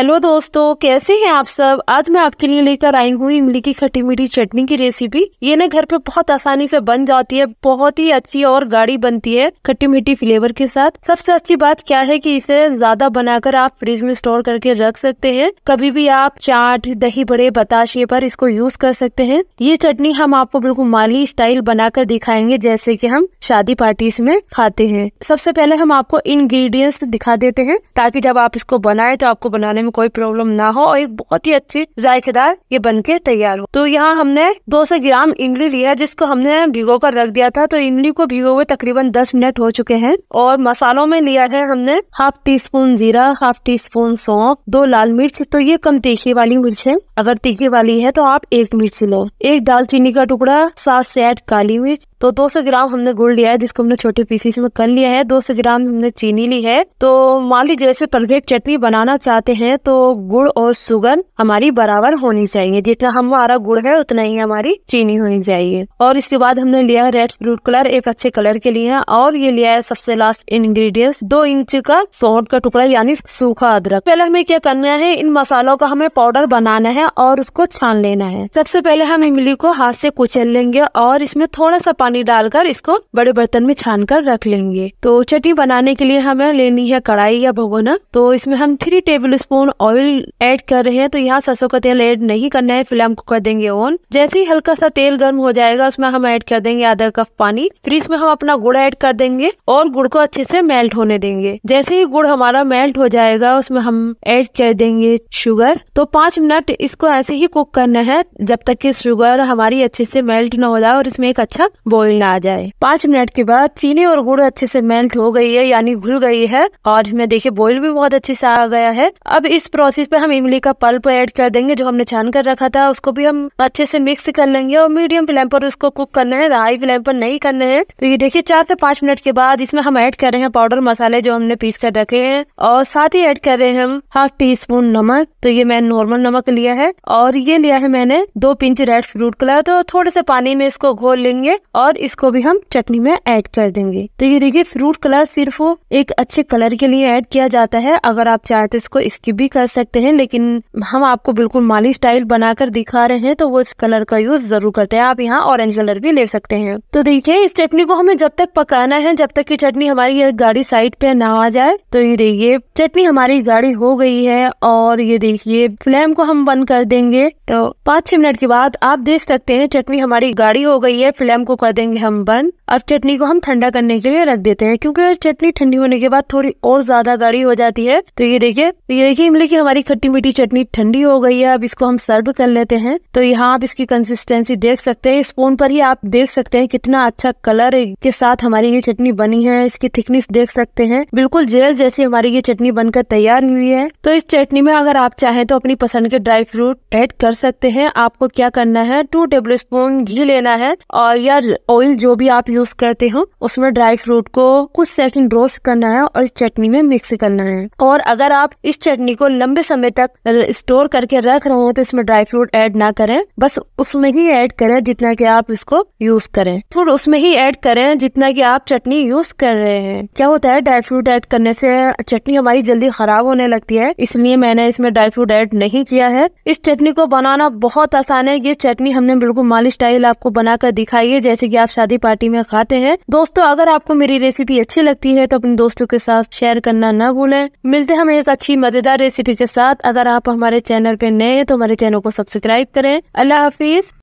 hello दोस्तों कैसे हैं आप सब आज मैं आपके लिए लेकर आई हूँ इमली की खट्टी मीठी चटनी की रेसिपी ये ना घर पे बहुत आसानी से बन जाती है बहुत ही अच्छी और गाढ़ी बनती है खट्टी मीठी फ्लेवर के साथ सबसे अच्छी बात क्या है कि इसे ज्यादा बनाकर आप फ्रिज में स्टोर करके रख सकते हैं कभी भी आप चाट दही बड़े बताशे पर इसको यूज कर सकते हैं ये चटनी हम आपको बिल्कुल माली स्टाइल बनाकर दिखाएंगे जैसे की हम शादी पार्टी में खाते हैं सबसे पहले हम आपको इनग्रीडियंट्स दिखा देते हैं ताकि जब आप इसको बनाए तो आपको बनाने में में कोई प्रॉब्लम ना हो और एक बहुत ही अच्छी जायकेदार ये बन के तैयार हो तो यहाँ हमने 200 ग्राम इमली लिया जिसको हमने भिगो कर रख दिया था तो इमली को भिगो हुए तकरीबन 10 मिनट हो चुके हैं और मसालों में लिया है हमने हाफ टी स्पून जीरा हाफ टी स्पून सौंप दो लाल मिर्च तो ये कम तीखी वाली मिर्च है अगर तीखी वाली है तो आप एक मिर्च लो एक दालचीनी का टुकड़ा सात से आठ काली मिर्च तो 200 ग्राम हमने गुड़ लिया है जिसको हमने छोटे पीसीस में कर लिया है 200 ग्राम हमने चीनी ली है तो मान लीजिए जैसे परफेक्ट चटनी बनाना चाहते हैं हैं तो गुड़ और सुगर हमारी बराबर होनी चाहिए जितना हमारा गुड़ है उतना ही हमारी चीनी होनी चाहिए और इसके बाद हमने लिया है रेड फ्रूट कलर एक अच्छे कलर के लिए और ये लिया है सबसे लास्ट इनग्रीडियंट दो इंच का सौट का टुकड़ा यानी सूखा अदरक पहले हमें क्या करना है इन मसालों का हमें पाउडर बनाना है और उसको छान लेना है सबसे पहले हम इमली को हाथ से कुचल लेंगे और इसमें थोड़ा सा पानी डालकर इसको बड़े बर्तन में छान कर रख लेंगे तो चटनी बनाने के लिए हमें लेनी है कढ़ाई या भगोना तो इसमें हम three tablespoon spoon oil add कर रहे हैं तो यहाँ सरसों का तेल ऐड नहीं करना है फ्लेम को कर देंगे ऑन जैसे ही हल्का सा तेल गर्म हो जाएगा उसमें हम ऐड कर देंगे आधा कप पानी फिर इसमें हम अपना गुड़ ऐड कर देंगे और गुड़ को अच्छे से मेल्ट होने देंगे जैसे ही गुड़ हमारा मेल्ट हो जाएगा उसमें हम ऐड कर देंगे शुगर तो पांच मिनट इसको ऐसे ही कुक करना है जब तक की शुगर हमारी अच्छे से मेल्ट ना हो जाए और इसमें एक अच्छा बॉइल ना आ जाए पांच मिनट के बाद चीनी और गुड़ अच्छे से मेल्ट हो गई है यानी घुल गई है और इसमें देखिए बॉइल भी बहुत अच्छे से आ गया है अब इस प्रोसेस पे हम इमली का पल्प ऐड कर देंगे जो हमने छान कर रखा था उसको भी हम अच्छे से मिक्स कर लेंगे और मीडियम फ्लेम पर उसको कुक करना है हाई फ्लेम पर नहीं करना है तो ये देखिए चार से पांच मिनट के बाद इसमें हम ऐड कर रहे हैं पाउडर मसाले जो हमने पीस कर रखे हैं और साथ ही ऐड कर रहे हैं हम हाफ टी स्पून नमक तो ये मैंने नॉर्मल नमक लिया है और ये लिया है मैंने दो पिंच रेड फ्रूट कलर तो थोड़े से पानी में इसको घोल लेंगे और इसको भी हम चटनी में ऐड कर देंगे तो ये देखिए फ्रूट कलर सिर्फ एक अच्छे कलर के लिए ऐड किया जाता है अगर आप चाहे तो इसको स्किप भी कर सकते हैं लेकिन हम आपको बिल्कुल माली स्टाइल बनाकर दिखा रहे हैं तो वो इस कलर का यूज जरूर करते हैं आप यहाँ ऑरेंज कलर भी ले सकते हैं तो देखिए इस चटनी को हमें जब तक पकाना है जब तक की चटनी हमारी गाड़ी साइड पे ना आ जाए तो ये देखिए चटनी हमारी गाड़ी हो गई है और ये देखिए फ्लेम को हम बंद कर देंगे तो पाँच छह मिनट के बाद आप देख सकते हैं चटनी हमारी गाड़ी हो गई है फ्लेम को कर देंगे हम बंद अब चटनी को हम ठंडा करने के लिए रख देते हैं क्योंकि चटनी ठंडी होने के बाद थोड़ी और ज्यादा गाढ़ी हो जाती है तो ये देखिए ये देखिए इमली की हमारी खट्टी मीठी चटनी ठंडी हो गई है अब इसको हम सर्व कर लेते हैं तो यहाँ आप इसकी कंसिस्टेंसी देख सकते हैं स्पून पर ही आप देख सकते हैं कितना अच्छा कलर के साथ हमारी ये चटनी बनी है इसकी थिकनेस देख सकते हैं बिल्कुल जेल जैसी हमारी ये चटनी बनकर तैयार हुई है तो इस चटनी में अगर आप चाहें तो अपनी पसंद के ड्राई फ्रूट एड कर सकते हैं आपको क्या करना है टू टेबल स्पून घी लेना है और या ऑयल जो भी आप यूज करते हो उसमें ड्राई फ्रूट को कुछ सेकंड रोस्ट करना है और इस चटनी में मिक्स करना है और अगर आप इस चटनी को लंबे समय तक स्टोर करके रख रहे हो तो इसमें ड्राई फ्रूट ऐड ना करें बस उसमें ही ऐड करें जितना कि आप इसको यूज करें फ्रूट उसमें ही ऐड करें जितना कि आप चटनी यूज कर रहे हैं क्या होता है ड्राई फ्रूट ऐड करने से चटनी हमारी जल्दी खराब होने लगती है इसलिए मैंने इसमें ड्राई फ्रूट ऐड नहीं किया है इस चटनी को बनाना बहुत आसान है ये चटनी हमने बिल्कुल माली स्टाइल आपको बनाकर दिखाई है जैसे कि आप शादी पार्टी में खाते हैं दोस्तों अगर आपको मेरी रेसिपी अच्छी लगती है तो अपने दोस्तों के साथ शेयर करना न भूलें मिलते हम एक अच्छी मजेदार रेसिपी के साथ अगर आप हमारे चैनल पे नए हैं तो हमारे चैनल को सब्सक्राइब करें अल्लाह हाफिज़